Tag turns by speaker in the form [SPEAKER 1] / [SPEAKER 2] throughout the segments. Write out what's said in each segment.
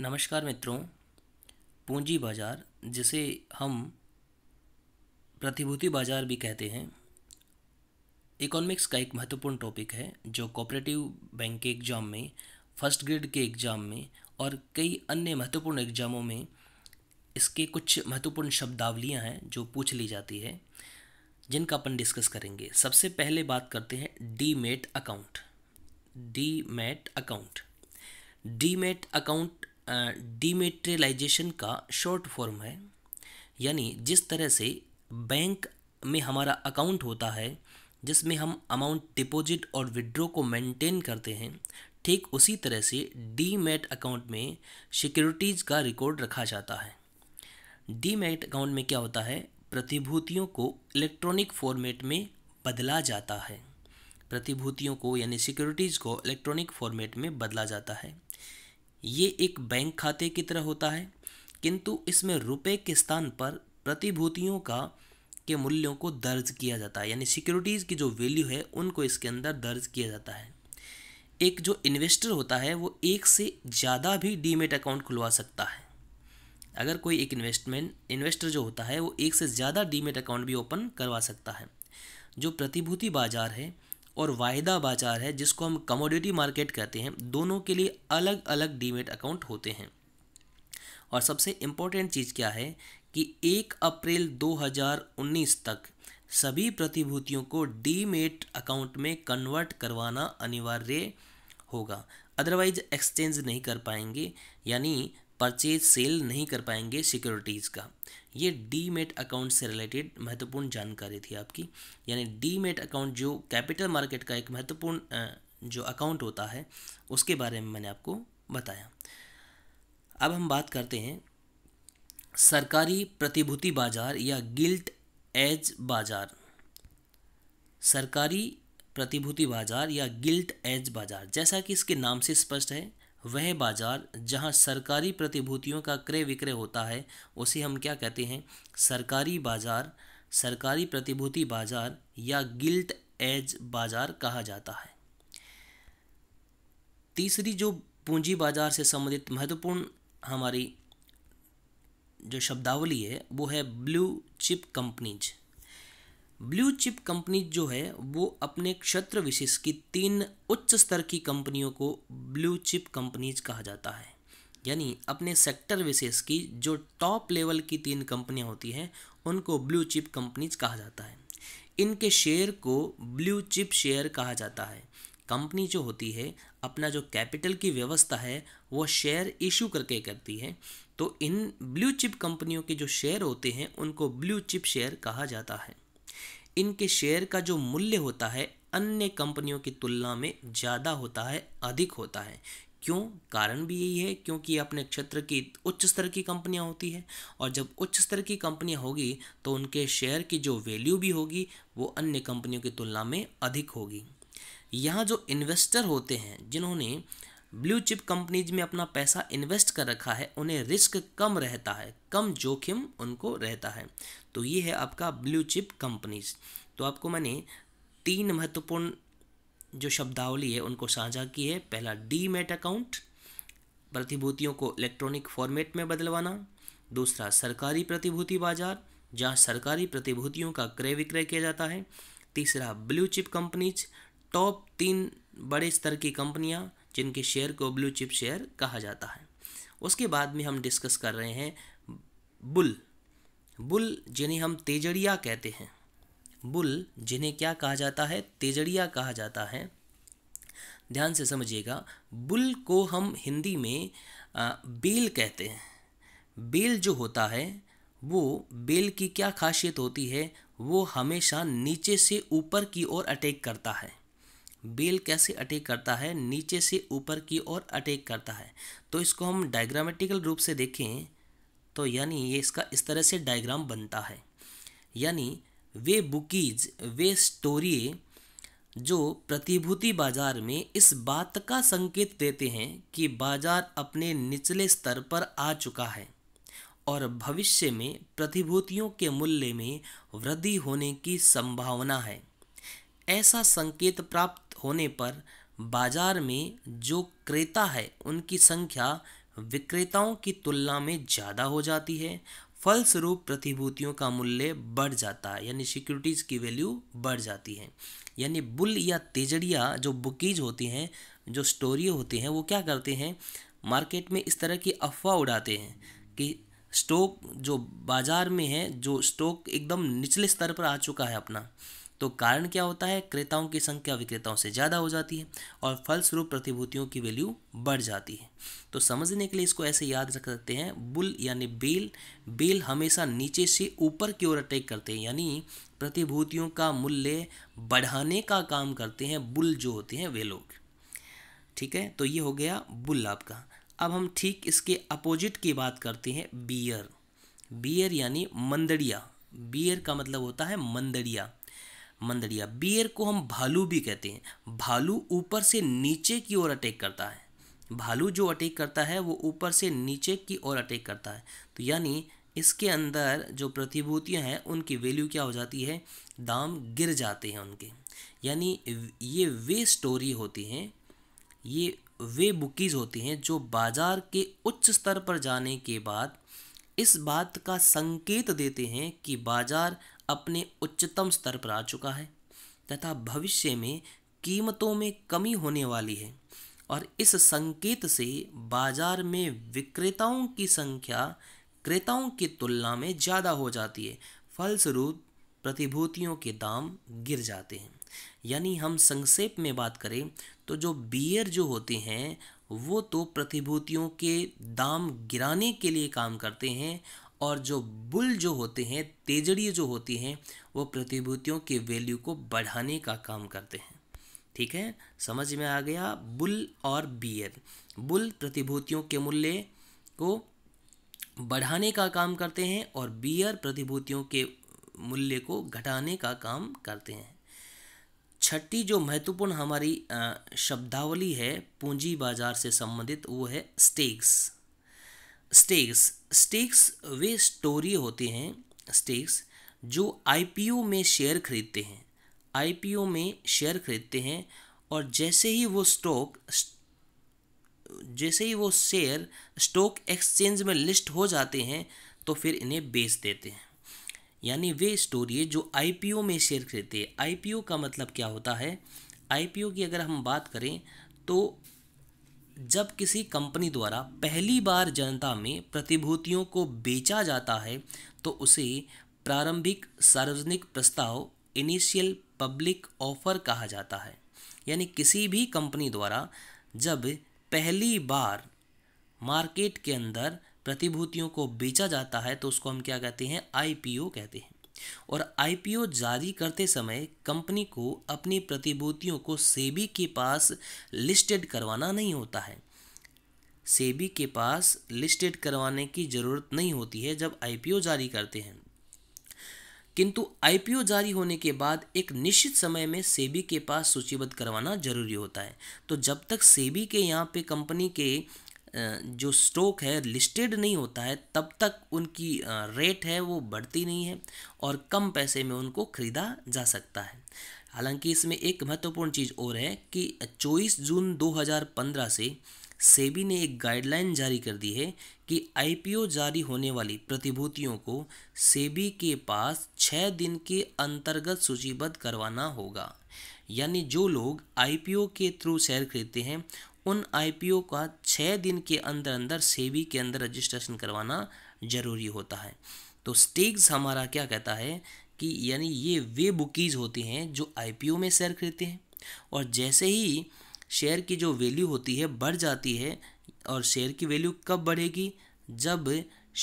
[SPEAKER 1] नमस्कार मित्रों पूंजी बाज़ार जिसे हम प्रतिभूति बाज़ार भी कहते हैं इकोनॉमिक्स का एक महत्वपूर्ण टॉपिक है जो कोऑपरेटिव बैंक के एग्ज़ाम में फर्स्ट ग्रेड के एग्ज़ाम में और कई अन्य महत्वपूर्ण एग्ज़ामों में इसके कुछ महत्वपूर्ण शब्दावलियां हैं जो पूछ ली जाती है जिनका अपन डिस्कस करेंगे सबसे पहले बात करते हैं demat account demat account mat account dematerialisation का शॉर्ट फॉर्म है यानी जिस तरह से बैंक में हमारा अकाउंट होता है जिसमें हम अमाउंट डिपॉजिट और विड्रॉ को मेंटेन करते हैं ठीक उसी तरह से डीमेट अकाउंट में सिक्योरिटीज़ का रिकॉर्ड रखा जाता है डीमेट अकाउंट में क्या होता है प्रतिभूतियों को इलेक्ट्रॉनिक फॉर्मेट में बदला जाता है प्रतिभूतियों को यानी सिक्योरिटीज़ को इलेक्ट्रॉनिक फॉर्मेट में बदला जाता है ये एक बैंक खाते की तरह होता है किंतु इसमें रुपए के स्थान पर प्रतिभूतियों का के मूल्यों को दर्ज किया जाता है यानी सिक्योरिटीज़ की जो वैल्यू है उनको इसके अंदर दर्ज किया जाता है एक जो इन्वेस्टर होता है वो एक से ज़्यादा भी डीमेट अकाउंट खुलवा सकता है अगर कोई एक इन्वेस्टमेंट इन्वेस्टर जो होता है वो एक से ज़्यादा डीमेट अकाउंट भी ओपन करवा सकता है जो प्रतिभूति बाजार है और वाहिदा बाजार है जिसको हम कमोडिटी मार्केट कहते हैं दोनों के लिए अलग अलग डीमेट अकाउंट होते हैं और सबसे इम्पोर्टेंट चीज़ क्या है कि एक अप्रैल 2019 तक सभी प्रतिभूतियों को डीमेट अकाउंट में कन्वर्ट करवाना अनिवार्य होगा अदरवाइज एक्सचेंज नहीं कर पाएंगे यानी परचेज सेल नहीं कर पाएंगे सिक्योरिटीज़ का ये डीमेट अकाउंट से रिलेटेड महत्वपूर्ण जानकारी थी आपकी यानी डीमेट अकाउंट जो कैपिटल मार्केट का एक महत्वपूर्ण जो अकाउंट होता है उसके बारे में मैंने आपको बताया अब हम बात करते हैं सरकारी प्रतिभूति बाजार या गिल्ट एज बाजार सरकारी प्रतिभूति बाजार या गिल्ट एज बाजार जैसा कि इसके नाम से स्पष्ट है वह बाज़ार जहां सरकारी प्रतिभूतियों का क्रय विक्रय होता है उसे हम क्या कहते हैं सरकारी बाज़ार सरकारी प्रतिभूति बाज़ार या गिल्ट एज बाज़ार कहा जाता है तीसरी जो पूंजी बाज़ार से संबंधित महत्वपूर्ण हमारी जो शब्दावली है वो है blue chip companies blue chip company जो है वो अपने क्षेत्र विशेष की तीन उच्च स्तर की कंपनियों को ब्लू चिप कंपनीज कहा जाता है यानी अपने सेक्टर विशेष की जो टॉप लेवल की तीन कंपनियां होती हैं उनको ब्लू चिप कंपनीज कहा जाता है इनके शेयर को ब्लू चिप शेयर कहा जाता है कंपनी जो होती है अपना जो कैपिटल की व्यवस्था है वो शेयर इशू करके करती है तो इन ब्लू चिप कंपनियों के जो शेयर होते हैं उनको ब्लू चिप शेयर कहा जाता है इनके शेयर का जो मूल्य होता है अन्य कंपनियों की तुलना में ज़्यादा होता है अधिक होता है क्यों कारण भी यही है क्योंकि अपने क्षेत्र की उच्च स्तर की कंपनियां होती है और जब उच्च स्तर की कंपनियां होगी तो उनके शेयर की जो वैल्यू भी होगी वो अन्य कंपनियों की तुलना में अधिक होगी यहाँ जो इन्वेस्टर होते हैं जिन्होंने ब्लू चिप कंपनीज में अपना पैसा इन्वेस्ट कर रखा है उन्हें रिस्क कम रहता है कम जोखिम उनको रहता है तो ये है आपका ब्लू चिप कंपनीज तो आपको मैंने तीन महत्वपूर्ण जो शब्दावली है उनको साझा की है पहला डी मेट अकाउंट प्रतिभूतियों को इलेक्ट्रॉनिक फॉर्मेट में बदलवाना दूसरा सरकारी प्रतिभूति बाजार जहाँ सरकारी प्रतिभूतियों का क्रय विक्रय किया जाता है तीसरा ब्लू चिप कंपनीज टॉप तीन बड़े स्तर की कंपनियाँ जिनके शेयर को ब्लू चिप शेयर कहा जाता है उसके बाद में हम डिस्कस कर रहे हैं बुल बुल जिन्हें हम तेजड़िया कहते हैं बुल जिन्हें क्या कहा जाता है तेजड़िया कहा जाता है ध्यान से समझिएगा बुल को हम हिंदी में बेल कहते हैं बेल जो होता है वो बेल की क्या खासियत होती है वो हमेशा नीचे से ऊपर की ओर अटैक करता है बेल कैसे अटैक करता है नीचे से ऊपर की ओर अटैक करता है तो इसको हम डायग्रामेटिकल रूप से देखें तो यानी ये इसका इस तरह से डायग्राम बनता है यानी वे बुकीज वे स्टोरी जो प्रतिभूति बाजार में इस बात का संकेत देते हैं कि बाजार अपने निचले स्तर पर आ चुका है और भविष्य में प्रतिभूतियों के मूल्य में वृद्धि होने की संभावना है ऐसा संकेत प्राप्त होने पर बाजार में जो क्रेता है उनकी संख्या विक्रेताओं की तुलना में ज़्यादा हो जाती है फलस्वरूप प्रतिभूतियों का मूल्य बढ़ जाता है यानी सिक्योरिटीज़ की वैल्यू बढ़ जाती है यानी बुल या तेजड़िया जो बुकीज होती हैं जो स्टोरी होते हैं वो क्या करते हैं मार्केट में इस तरह की अफवाह उड़ाते हैं कि स्टॉक जो बाज़ार में है जो स्टॉक एकदम निचले स्तर पर आ चुका है अपना तो कारण क्या होता है क्रेताओं की संख्या विक्रेताओं से ज़्यादा हो जाती है और फलस्वरूप प्रतिभूतियों की वैल्यू बढ़ जाती है तो समझने के लिए इसको ऐसे याद रख सकते हैं बुल यानी बेल बेल हमेशा नीचे से ऊपर की ओर अटैक करते हैं यानी प्रतिभूतियों का मूल्य बढ़ाने का काम करते हैं बुल जो होते हैं वे लोग ठीक है तो ये हो गया बुल आपका अब हम ठीक इसके अपोजिट की बात करते हैं बियर बियर यानी मंदड़िया बियर का मतलब होता है मंदड़िया मंदड़िया बियर को हम भालू भी कहते हैं भालू ऊपर से नीचे की ओर अटैक करता है भालू जो अटैक करता है वो ऊपर से नीचे की ओर अटैक करता है तो यानी इसके अंदर जो प्रतिभूतियां हैं उनकी वैल्यू क्या हो जाती है दाम गिर जाते हैं उनके यानी ये वे स्टोरी होती हैं ये वे बुकीज़ होती हैं जो बाज़ार के उच्च स्तर पर जाने के बाद इस बात का संकेत देते हैं कि बाज़ार अपने उच्चतम स्तर पर आ चुका है तथा भविष्य में कीमतों में कमी होने वाली है और इस संकेत से बाजार में विक्रेताओं की संख्या क्रेताओं की तुलना में ज़्यादा हो जाती है फलस्वरूप प्रतिभूतियों के दाम गिर जाते हैं यानी हम संक्षेप में बात करें तो जो बियर जो होते हैं वो तो प्रतिभूतियों के दाम गिराने के लिए काम करते हैं और जो बुल जो होते हैं तेजड़िए जो होती हैं वो प्रतिभूतियों के वैल्यू को बढ़ाने का काम करते हैं ठीक है समझ में आ गया बुल और बियर बुल प्रतिभूतियों के मूल्य को बढ़ाने का काम करते हैं और बियर प्रतिभूतियों के मूल्य को घटाने का काम करते हैं छठी जो महत्वपूर्ण हमारी शब्दावली है पूंजी बाजार से संबंधित वो है स्टेक्स स्टेक्स स्टेक्स वे स्टोरी होते हैं स्टेक्स जो आईपीओ में शेयर खरीदते हैं आईपीओ में शेयर खरीदते हैं और जैसे ही वो स्टॉक जैसे ही वो शेयर स्टॉक एक्सचेंज में लिस्ट हो जाते हैं तो फिर इन्हें बेच देते हैं यानी वे स्टोरी जो आईपीओ में शेयर खरीदते हैं आईपीओ का मतलब क्या होता है आईपीओ की अगर हम बात करें तो जब किसी कंपनी द्वारा पहली बार जनता में प्रतिभूतियों को बेचा जाता है तो उसे प्रारंभिक सार्वजनिक प्रस्ताव इनिशियल पब्लिक ऑफर कहा जाता है यानी किसी भी कंपनी द्वारा जब पहली बार मार्केट के अंदर प्रतिभूतियों को बेचा जाता है तो उसको हम क्या कहते हैं आईपीओ कहते हैं और आईपीओ जारी करते समय कंपनी को अपनी प्रतिभूतियों को सेबी के पास लिस्टेड करवाना नहीं होता है सेबी के पास लिस्टेड करवाने की ज़रूरत नहीं होती है जब आईपीओ जारी करते हैं किंतु आईपीओ जारी होने के बाद एक निश्चित समय में सेबी के पास सूचीबद्ध करवाना जरूरी होता है तो जब तक सेबी के यहाँ पे कंपनी के जो स्टॉक है लिस्टेड नहीं होता है तब तक उनकी रेट है वो बढ़ती नहीं है और कम पैसे में उनको ख़रीदा जा सकता है हालांकि इसमें एक महत्वपूर्ण चीज़ और है कि 24 जून 2015 से सेबी ने एक गाइडलाइन जारी कर दी है कि आईपीओ जारी होने वाली प्रतिभूतियों को सेबी के पास छः दिन के अंतर्गत सूचीबद्ध करवाना होगा यानी जो लोग आईपीओ के थ्रू शेयर खरीदते हैं उन आईपीओ का छः दिन के अंदर अंदर सेबी के अंदर रजिस्ट्रेशन करवाना ज़रूरी होता है तो स्टेक्स हमारा क्या कहता है कि यानी ये वे बुकीज़ होती हैं जो आईपीओ में शेयर खरीदते हैं और जैसे ही शेयर की जो वैल्यू होती है बढ़ जाती है और शेयर की वैल्यू कब बढ़ेगी जब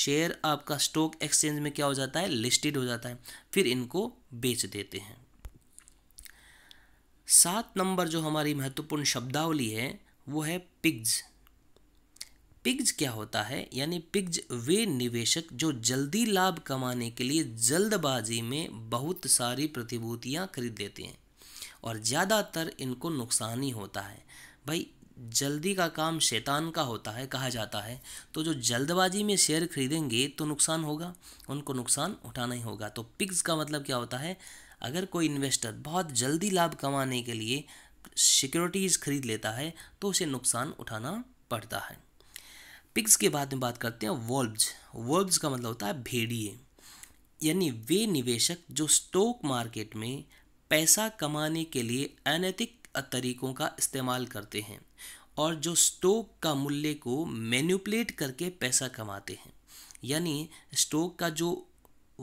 [SPEAKER 1] शेयर आपका स्टॉक एक्सचेंज में क्या हो जाता है लिस्टेड हो जाता है फिर इनको बेच देते हैं सात नंबर जो हमारी महत्वपूर्ण शब्दावली है वो है पिग्ज पिग्ज क्या होता है यानी पिग्ज वे निवेशक जो जल्दी लाभ कमाने के लिए जल्दबाजी में बहुत सारी प्रतिभूतियां खरीद लेते हैं और ज़्यादातर इनको नुकसान ही होता है भाई जल्दी का काम शैतान का होता है कहा जाता है तो जो जल्दबाजी में शेयर खरीदेंगे तो नुकसान होगा उनको नुकसान उठाना ही होगा तो पिग्स का मतलब क्या होता है अगर कोई इन्वेस्टर बहुत जल्दी लाभ कमाने के लिए सिक्योरिटीज़ खरीद लेता है तो उसे नुकसान उठाना पड़ता है पिग्स के बाद में बात करते हैं वॉल्ब्स वॉल्ब्स का मतलब होता है भेड़िए यानी वे निवेशक जो स्टॉक मार्केट में पैसा कमाने के लिए अनैतिक तरीकों का इस्तेमाल करते हैं और जो स्टॉक का मूल्य को मैन्यूपलेट करके पैसा कमाते हैं यानी स्टॉक का जो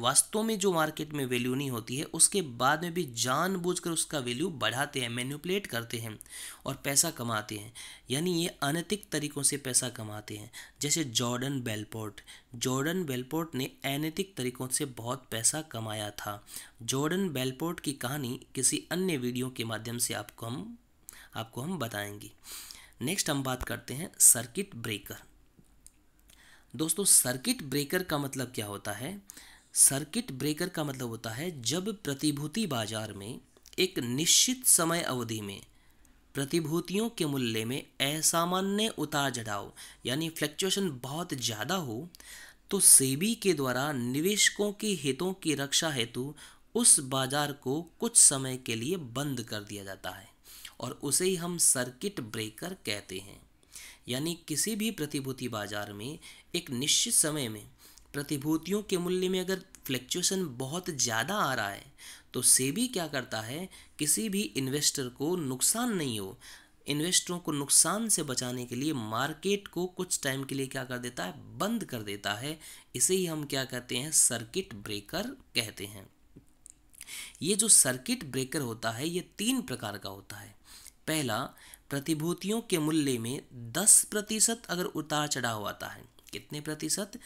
[SPEAKER 1] वास्तव में जो मार्केट में वैल्यू नहीं होती है उसके बाद में भी जानबूझकर उसका वैल्यू बढ़ाते हैं मैन्यूपुलेट करते हैं और पैसा कमाते हैं यानी ये अनैतिक तरीक़ों से पैसा कमाते हैं जैसे जॉर्डन बेलपोर्ट जॉर्डन बेलपोर्ट ने अनैतिक तरीक़ों से बहुत पैसा कमाया था जॉर्डन बेलपोर्ट की कहानी किसी अन्य वीडियो के माध्यम से आपको हम आपको हम बताएंगे नेक्स्ट हम बात करते हैं सर्किट ब्रेकर दोस्तों सर्किट ब्रेकर का मतलब क्या होता है सर्किट ब्रेकर का मतलब होता है जब प्रतिभूति बाजार में एक निश्चित समय अवधि में प्रतिभूतियों के मूल्य में असामान्य उतार चढ़ाव यानी फ्लैक्चुएशन बहुत ज़्यादा हो तो सेबी के द्वारा निवेशकों के हितों की रक्षा हेतु उस बाजार को कुछ समय के लिए बंद कर दिया जाता है और उसे ही हम सर्किट ब्रेकर कहते हैं यानी किसी भी प्रतिभूति बाजार में एक निश्चित समय में प्रतिभूतियों के मूल्य में अगर फ्लैक्चुएसन बहुत ज़्यादा आ रहा है तो सेबी क्या करता है किसी भी इन्वेस्टर को नुकसान नहीं हो इन्वेस्टरों को नुकसान से बचाने के लिए मार्केट को कुछ टाइम के लिए क्या कर देता है बंद कर देता है इसे ही हम क्या कहते हैं सर्किट ब्रेकर कहते हैं ये जो सर्किट ब्रेकर होता है ये तीन प्रकार का होता है पहला प्रतिभूतियों के मूल्य में 10 प्रतिशत अगर उतार चढ़ाव आता है कितने प्रतिशत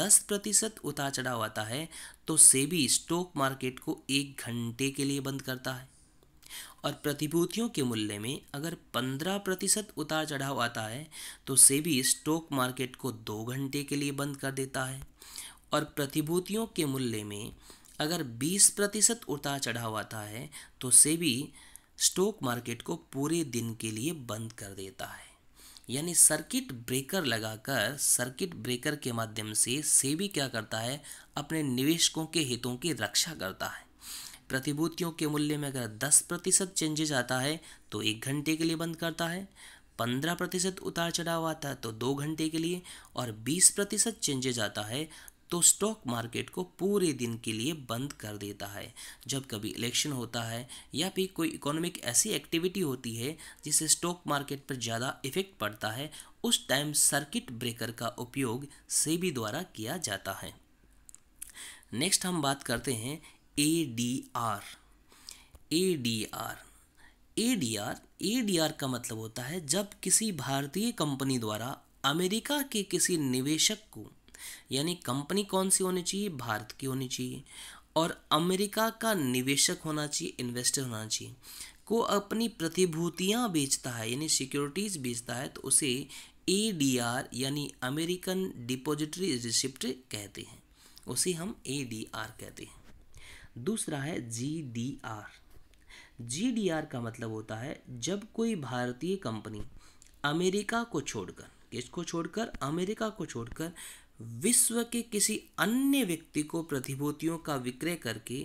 [SPEAKER 1] दस प्रतिशत उतार चढ़ाव आता है तो सेबी स्टॉक मार्केट को एक घंटे के लिए बंद करता है और प्रतिभूतियों के मूल्य में अगर पंद्रह प्रतिशत उतार चढ़ाव आता है तो सेबी स्टॉक मार्केट को दो घंटे के लिए बंद कर देता है और प्रतिभूतियों के मूल्य में अगर बीस प्रतिशत उतार चढ़ाव आता है तो सेबी स्टॉक मार्केट को पूरे दिन के लिए बंद कर देता है यानी सर्किट ब्रेकर लगाकर सर्किट ब्रेकर के माध्यम से सेबी क्या करता है अपने निवेशकों के हितों की रक्षा करता है प्रतिभूतियों के मूल्य में अगर दस प्रतिशत चेंजेज आता है तो एक घंटे के लिए बंद करता है पंद्रह प्रतिशत उतार चढ़ाव आता है तो दो घंटे के लिए और बीस प्रतिशत चेंजेज आता है तो स्टॉक मार्केट को पूरे दिन के लिए बंद कर देता है जब कभी इलेक्शन होता है या फिर कोई इकोनॉमिक ऐसी एक्टिविटी होती है जिससे स्टॉक मार्केट पर ज़्यादा इफेक्ट पड़ता है उस टाइम सर्किट ब्रेकर का उपयोग सेबी द्वारा किया जाता है नेक्स्ट हम बात करते हैं A D R A D R A D R A D R का मतलब होता है जब किसी भारतीय कंपनी द्वारा अमेरिका के किसी निवेशक को यानी कंपनी कौन सी होनी चाहिए भारत की होनी चाहिए और अमेरिका का निवेशक होना चाहिए इन्वेस्टर होना चाहिए को अपनी प्रतिभूतियां बेचता है यानी सिक्योरिटीज़ बेचता है तो उसे ए यानी अमेरिकन डिपोजिटरी रिसिप्ट कहते हैं उसे हम ए कहते हैं दूसरा है G D R G D R का मतलब होता है जब कोई भारतीय कंपनी अमेरिका को छोड़कर किसको छोड़कर अमेरिका को छोड़कर विश्व के किसी अन्य व्यक्ति को प्रतिभूतियों का विक्रय करके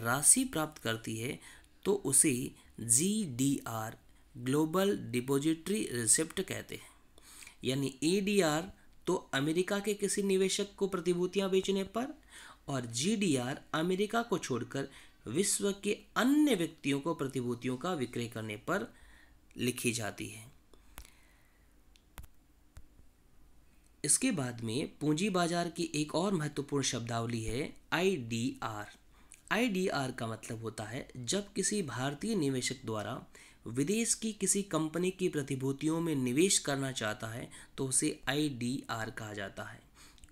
[SPEAKER 1] राशि प्राप्त करती है तो उसे G D R global depository receipt कहते हैं यानी ई डी आर तो अमेरिका के किसी निवेशक को प्रतिभूतियां बेचने पर और जी डी आर अमेरिका को छोड़कर विश्व के अन्य व्यक्तियों को प्रतिभूतियों का विक्रय करने पर लिखी जाती है इसके बाद में पूंजी बाजार की एक और महत्वपूर्ण शब्दावली है आईडीआर आईडीआर का मतलब होता है जब किसी भारतीय निवेशक द्वारा विदेश की किसी कंपनी की प्रतिभूतियों में निवेश करना चाहता है तो उसे आईडीआर कहा जाता है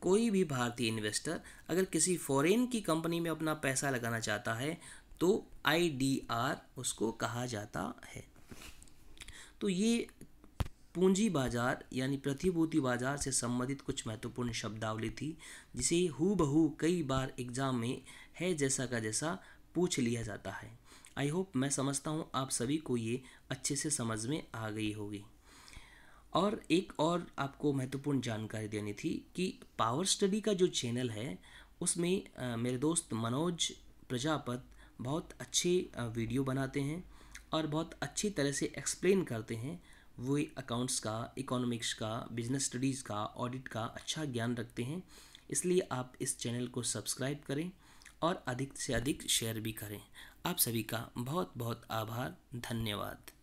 [SPEAKER 1] कोई भी भारतीय इन्वेस्टर अगर किसी फॉरेन की कंपनी में अपना पैसा लगाना चाहता है तो आईडीआर उसको कहा जाता है तो ये पूंजी बाजार यानी प्रतिभूति बाजार से संबंधित कुछ महत्वपूर्ण शब्दावली थी जिसे हु बहू कई बार एग्जाम में है जैसा का जैसा पूछ लिया जाता है आई होप मैं समझता हूँ आप सभी को ये अच्छे से समझ में आ गई होगी और एक और आपको महत्वपूर्ण जानकारी देनी थी कि पावर स्टडी का जो चैनल है उसमें मेरे दोस्त मनोज प्रजापत बहुत अच्छे वीडियो बनाते हैं और बहुत अच्छी तरह से एक्सप्लेन करते हैं वो अकाउंट्स का इकोनॉमिक्स का बिजनेस स्टडीज़ का ऑडिट का अच्छा ज्ञान रखते हैं इसलिए आप इस चैनल को सब्सक्राइब करें और अधिक से अधिक शेयर भी करें आप सभी का बहुत बहुत आभार धन्यवाद